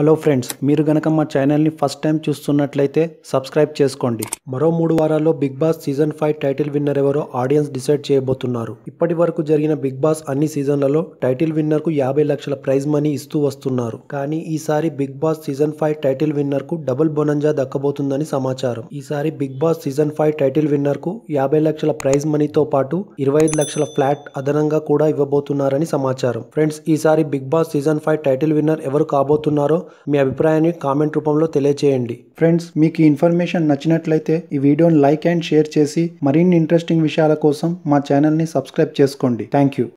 hello friends మీరు గనక మా ఛానల్ని ఫస్ట్ టైం చూస్తున్నట్లయితే సబ్స్క్రైబ్ చేసుకోండి మరో మూడు వారాల్లో Bigg Boss season five title winner ఎవరో ఆడియన్స్ డిసైడ్ చేయబోతున్నారు ఇప్పటి వరకు జరిగిన బిగ్ బాస్ అన్ని సీజన్లలో టైటిల్ విన్నర్కు యాభై లక్షల ప్రైజ్ మనీ ఇస్తూ వస్తున్నారు కానీ ఈసారి Bigg Boss season five title విన్నర్కు డబుల్ బొనంజా దక్కబోతుందని సమాచారం ఈసారి Bigg Boss season five title విన్నర్కు యాభై లక్షల ప్రైజ్ మనీతో పాటు ఇరవై ఐదు లక్షల ఫ్లాట్ అదనంగా కూడా ఇవ్వబోతున్నారని సమాచారం ఫ్రెండ్స్ ఈసారి Bigg Boss season five title winner ఎవరు కాబోతున్నారో మీ అభిప్రాయాన్ని కామెంట్ రూపంలో తెలియజేయండి ఫ్రెండ్స్ మీకు ఈ ఇన్ఫర్మేషన్ నచ్చినట్లయితే ఈ వీడియోని లైక్ అండ్ షేర్ చేసి మరిన్ని ఇంట్రెస్టింగ్ విషయాల కోసం మా ఛానల్ని సబ్స్క్రైబ్ చేసుకోండి థ్యాంక్ యూ